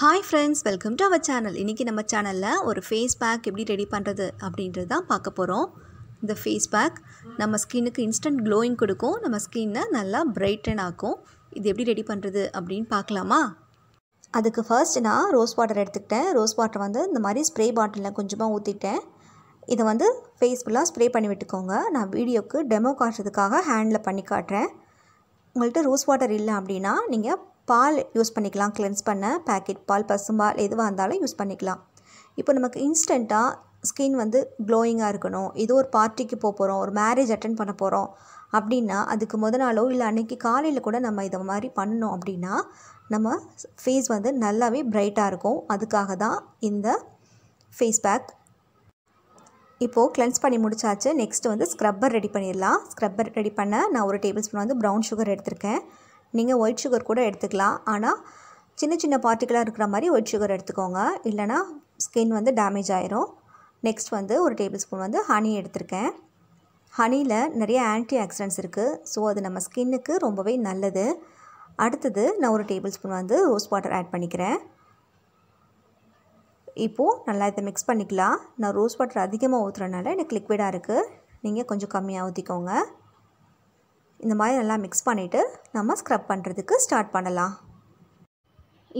hi friends welcome to our channel இன்றைக்கி நம்ம சேனலில் ஒரு ஃபேஸ் பேக் எப்படி ரெடி பண்ணுறது அப்படின்றது தான் பார்க்க போகிறோம் இந்த ஃபேஸ் பேக் நம்ம ஸ்கின்னுக்கு இன்ஸ்டன்ட் க்ளோயிங் கொடுக்கும் நம்ம ஸ்கின்னை நல்லா பிரைட்டன் ஆக்கும் இது எப்படி ரெடி பண்ணுறது அப்படின்னு பார்க்கலாமா அதுக்கு ஃபர்ஸ்ட் நான் ரோஸ் வாட்டர் எடுத்துக்கிட்டேன் ரோஸ் வாட்டர் வந்து இந்த மாதிரி ஸ்ப்ரே பாட்டிலில் கொஞ்சமாக ஊற்றிட்டேன் இதை வந்து ஃபேஸ் ஃபுல்லாக ஸ்ப்ரே பண்ணி விட்டுக்கோங்க நான் வீடியோக்கு டெமோ காட்டுறதுக்காக ஹேண்டில் பண்ணி காட்டுறேன் உங்கள்கிட்ட ரோஸ் வாட்டர் இல்லை அப்படின்னா நீங்கள் பால் யூஸ் பண்ணிக்கலாம் கிளென்ஸ் பண்ண பேக்கெட் பால் பசும்பால் எதுவாக இருந்தாலும் யூஸ் பண்ணிக்கலாம் இப்போ நமக்கு இன்ஸ்டண்ட்டாக ஸ்கின் வந்து க்ளோயிங்காக இருக்கணும் ஏதோ ஒரு பார்ட்டிக்கு போக போகிறோம் ஒரு மேரேஜ் அட்டன் பண்ண போகிறோம் அப்படின்னா அதுக்கு முத நாளோ இல்லை அன்றைக்கி காலையில் கூட நம்ம இதை மாதிரி பண்ணணும் அப்படின்னா நம்ம ஃபேஸ் வந்து நல்லாவே ப்ரைட்டாக இருக்கும் அதுக்காக தான் இந்த ஃபேஸ் பேக் இப்போது கிளென்ஸ் பண்ணி முடிச்சாச்சு நெக்ஸ்ட்டு வந்து ஸ்க்ரப்பர் ரெடி பண்ணிடலாம் ஸ்க்ரப்பர் ரெடி பண்ண நான் ஒரு டேபிள் ஸ்பூன் வந்து ப்ரௌன் சுகர் எடுத்திருக்கேன் நீங்கள் ஒயிட் சுகர் கூட எடுத்துக்கலாம் ஆனால் சின்ன சின்ன பார்ட்டிகளாக இருக்கிற மாதிரி ஒயிட் சுகர் எடுத்துக்கோங்க இல்லைனா ஸ்கின் வந்து டேமேஜ் ஆயிரும் நெக்ஸ்ட் வந்து ஒரு டேபிள் ஸ்பூன் வந்து ஹனி எடுத்திருக்கேன் ஹனியில் நிறைய ஆன்டி ஆக்சிடென்ட்ஸ் இருக்குது ஸோ அது நம்ம ஸ்கின்னுக்கு ரொம்பவே நல்லது அடுத்தது நான் ஒரு டேபிள் ஸ்பூன் வந்து ரோஸ் வாட்டர் ஆட் பண்ணிக்கிறேன் இப்போது நல்லா இதை மிக்ஸ் பண்ணிக்கலாம் நான் ரோஸ் வாட்டர் அதிகமாக ஊற்றுறதுனால எனக்கு லிக்விடாக இருக்குது நீங்கள் கொஞ்சம் கம்மியாக ஊற்றிக்கோங்க இந்த மாதிரி நல்லா மிக்ஸ் பண்ணிவிட்டு நம்ம ஸ்க்ரப் பண்ணுறதுக்கு ஸ்டார்ட் பண்ணலாம்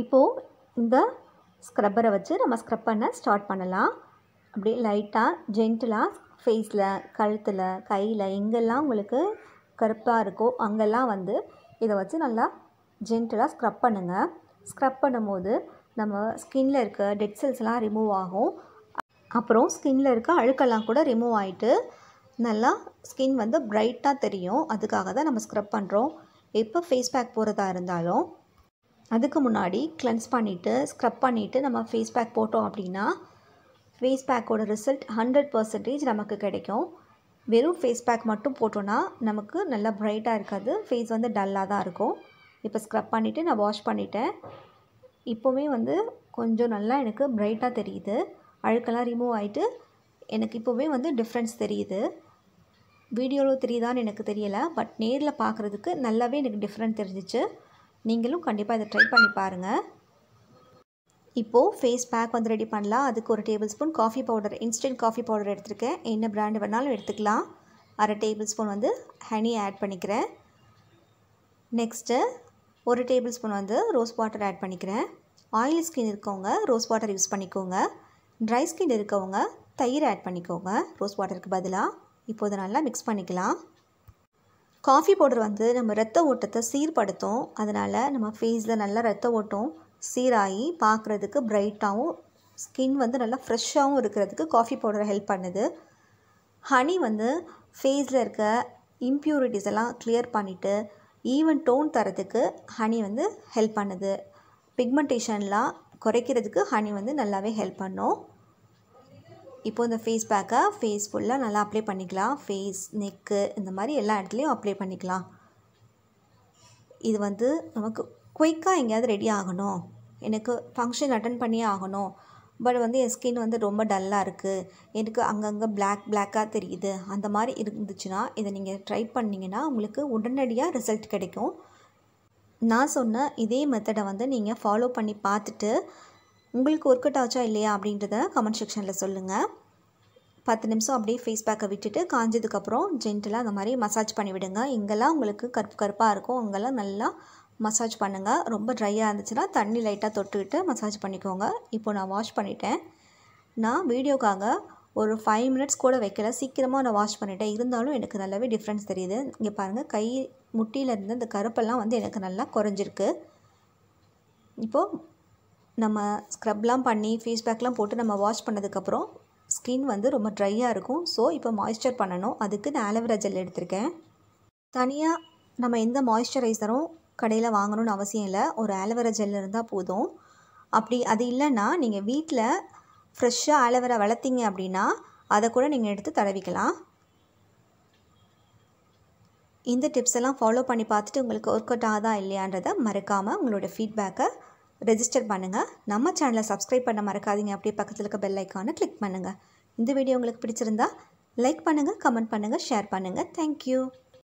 இப்போது இந்த ஸ்க்ரப்பரை வச்சு நம்ம ஸ்க்ரப் பண்ண ஸ்டார்ட் பண்ணலாம் அப்படியே லைட்டாக ஜென்டிலாக ஃபேஸில் கழுத்தில் கையில் எங்கெல்லாம் உங்களுக்கு கருப்பாக இருக்கோ அங்கெல்லாம் வந்து இதை வச்சு நல்லா ஜென்டிலாக ஸ்க்ரப் பண்ணுங்கள் ஸ்க்ரப் பண்ணும்போது நம்ம ஸ்கின்ல இருக்க டெட் செல்ஸ்லாம் ரிமூவ் ஆகும் அப்புறம் ஸ்கின்னில் இருக்க அழுக்கெல்லாம் கூட ரிமூவ் ஆகிட்டு நல்லா ஸ்கின் வந்து ப்ரைட்டாக தெரியும் அதுக்காக தான் நம்ம ஸ்க்ரப் பண்ணுறோம் எப்போ ஃபேஸ் பேக் போகிறதா இருந்தாலும் அதுக்கு முன்னாடி கிளென்ஸ் பண்ணிவிட்டு ஸ்க்ரப் பண்ணிவிட்டு நம்ம ஃபேஸ் பேக் போட்டோம் அப்படின்னா ஃபேஸ் பேக்கோட ரிசல்ட் ஹண்ட்ரட் பர்சன்டேஜ் நமக்கு கிடைக்கும் வெறும் ஃபேஸ் பேக் மட்டும் போட்டோன்னா நமக்கு நல்லா ப்ரைட்டாக இருக்காது ஃபேஸ் வந்து டல்லாக தான் இருக்கும் இப்போ ஸ்க்ரப் பண்ணிவிட்டு நான் வாஷ் பண்ணிட்டேன் இப்போவுமே வந்து கொஞ்சம் நல்லா எனக்கு ப்ரைட்டாக தெரியுது அழுக்கெல்லாம் ரிமூவ் ஆகிட்டு எனக்கு இப்போவே வந்து டிஃப்ரென்ஸ் தெரியுது வீடியோவில் தெரியுதான்னு எனக்கு தெரியலை பட் நேரில் பார்க்குறதுக்கு நல்லாவே எனக்கு டிஃப்ரெண்ட் தெரிஞ்சிச்சு நீங்களும் கண்டிப்பாக இதை ட்ரை பண்ணி பாருங்கள் இப்போது ஃபேஸ் பேக் வந்து ரெடி பண்ணலாம் அதுக்கு ஒரு tablespoon coffee powder instant coffee powder எடுத்துருக்கேன் என்ன பிராண்டு வேணாலும் எடுத்துக்கலாம் அரை டேபிள் ஸ்பூன் வந்து ஹனி ஆட் பண்ணிக்கிறேன் நெக்ஸ்ட்டு ஒரு டேபிள் ஸ்பூன் வந்து ரோஸ் வாட்டர் ஆட் பண்ணிக்கிறேன் ஆயில் ஸ்கின் இருக்கவங்க ரோஸ் வாட்டர் யூஸ் பண்ணிக்கோங்க ட்ரை ஸ்கின் இருக்கவங்க தயிர் ஆட் பண்ணிக்கோங்க ரோஸ் வாட்டருக்கு பதிலாக இப்போது நல்லா மிக்ஸ் பண்ணிக்கலாம் காஃபி பவுடர் வந்து நம்ம ரத்த ஓட்டத்தை சீர்படுத்தும் அதனால் நம்ம ஃபேஸில் நல்லா ரத்த ஓட்டம் சீராகி பார்க்குறதுக்கு பிரைட்டாகவும் ஸ்கின் வந்து நல்லா ஃப்ரெஷ்ஷாகவும் இருக்கிறதுக்கு காஃபி பவுடர் ஹெல்ப் பண்ணுது ஹனி வந்து ஃபேஸில் இருக்க இம்ப்யூரிட்டிஸ் எல்லாம் கிளியர் பண்ணிவிட்டு ஈவன் டோன் தரத்துக்கு ஹனி வந்து ஹெல்ப் பண்ணுது பிக்மெண்டேஷன்லாம் குறைக்கிறதுக்கு ஹனி வந்து நல்லாவே ஹெல்ப் பண்ணும் இப்போது இந்த ஃபேஸ் பேக்கை ஃபேஸ் ஃபுல்லாக நல்லா அப்ளை பண்ணிக்கலாம் ஃபேஸ் நெக்கு இந்த மாதிரி எல்லா இடத்துலையும் அப்ளை பண்ணிக்கலாம் இது வந்து நமக்கு குயிக்காக எங்கேயாவது ரெடி ஆகணும் எனக்கு ஃபங்க்ஷன் அட்டன் பண்ணியே ஆகணும் பட் வந்து என் ஸ்கின் வந்து ரொம்ப டல்லாக இருக்குது எனக்கு அங்கங்கே பிளாக் பிளாக்காக தெரியுது அந்த மாதிரி இருந்துச்சுன்னா இதை நீங்கள் ட்ரை பண்ணிங்கன்னா உங்களுக்கு உடனடியாக ரிசல்ட் கிடைக்கும் நான் சொன்ன இதே மெத்தடை வந்து நீங்கள் ஃபாலோ பண்ணி பார்த்துட்டு உங்களுக்கு ஒர்க் அவுட் ஆச்சா இல்லையா அப்படின்றத கமெண்ட் செக்ஷனில் சொல்லுங்கள் பத்து நிமிஷம் அப்படியே ஃபேஸ் பேக்கை விட்டுட்டு காஞ்சதுக்கப்புறம் ஜென்டலாக அந்த மாதிரி மசாஜ் பண்ணிவிடுங்க இங்கெல்லாம் உங்களுக்கு கருப்பு கருப்பாக இருக்கும் அங்கெல்லாம் நல்லா மசாஜ் பண்ணுங்கள் ரொம்ப ட்ரையாக இருந்துச்சுன்னா தண்ணி லைட்டாக தொட்டுக்கிட்டு மசாஜ் பண்ணிக்கோங்க இப்போ நான் வாஷ் பண்ணிட்டேன் நான் வீடியோக்காக ஒரு ஃபைவ் மினிட்ஸ் கூட வைக்கல சீக்கிரமாக நான் வாஷ் பண்ணிட்டேன் இருந்தாலும் எனக்கு நல்லாவே டிஃப்ரென்ஸ் தெரியுது இங்கே பாருங்கள் கை முட்டியில் இருந்த இந்த கருப்பெல்லாம் வந்து எனக்கு நல்லா குறைஞ்சிருக்கு இப்போது நம்ம ஸ்க்ரப்லாம் பண்ணி ஃபேஸ்பேக்லாம் போட்டு நம்ம வாஷ் பண்ணதுக்கப்புறம் ஸ்கின் வந்து ரொம்ப ட்ரையாக இருக்கும் ஸோ இப்போ மாய்ஸ்சர் பண்ணணும் அதுக்கு நான் ஆலோவேரா ஜெல் எடுத்திருக்கேன் தனியாக நம்ம எந்த மாய்ஸ்சரைசரும் கடையில் வாங்கணும்னு அவசியம் இல்லை ஒரு ஆலோவேரா ஜெல் இருந்தால் போதும் அப்படி அது இல்லைன்னா நீங்கள் வீட்டில் ஃப்ரெஷ்ஷாக ஆலோவேரா வளர்த்திங்க அப்படின்னா அதை கூட நீங்கள் எடுத்து தடவிக்கலாம் இந்த டிப்ஸ் எல்லாம் ஃபாலோ பண்ணி பார்த்துட்டு உங்களுக்கு ஒர்க் அவுட் ஆகுதா இல்லையான்றதை மறக்காமல் உங்களோட ஃபீட்பேக்கை ரெஜிஸ்டர் பண்ணுங்கள் நம்ம சேனலை சப்ஸ்கிரைப் பண்ண மறக்காதீங்க அப்படியே பக்கத்தில் இருக்க பெல் ஐக்கானை கிளிக் பண்ணுங்கள் இந்த வீடியோ உங்களுக்கு பிடிச்சிருந்தா லைக் பண்ணுங்கள் கமெண்ட் பண்ணுங்கள் ஷேர் பண்ணுங்கள் தேங்க்யூ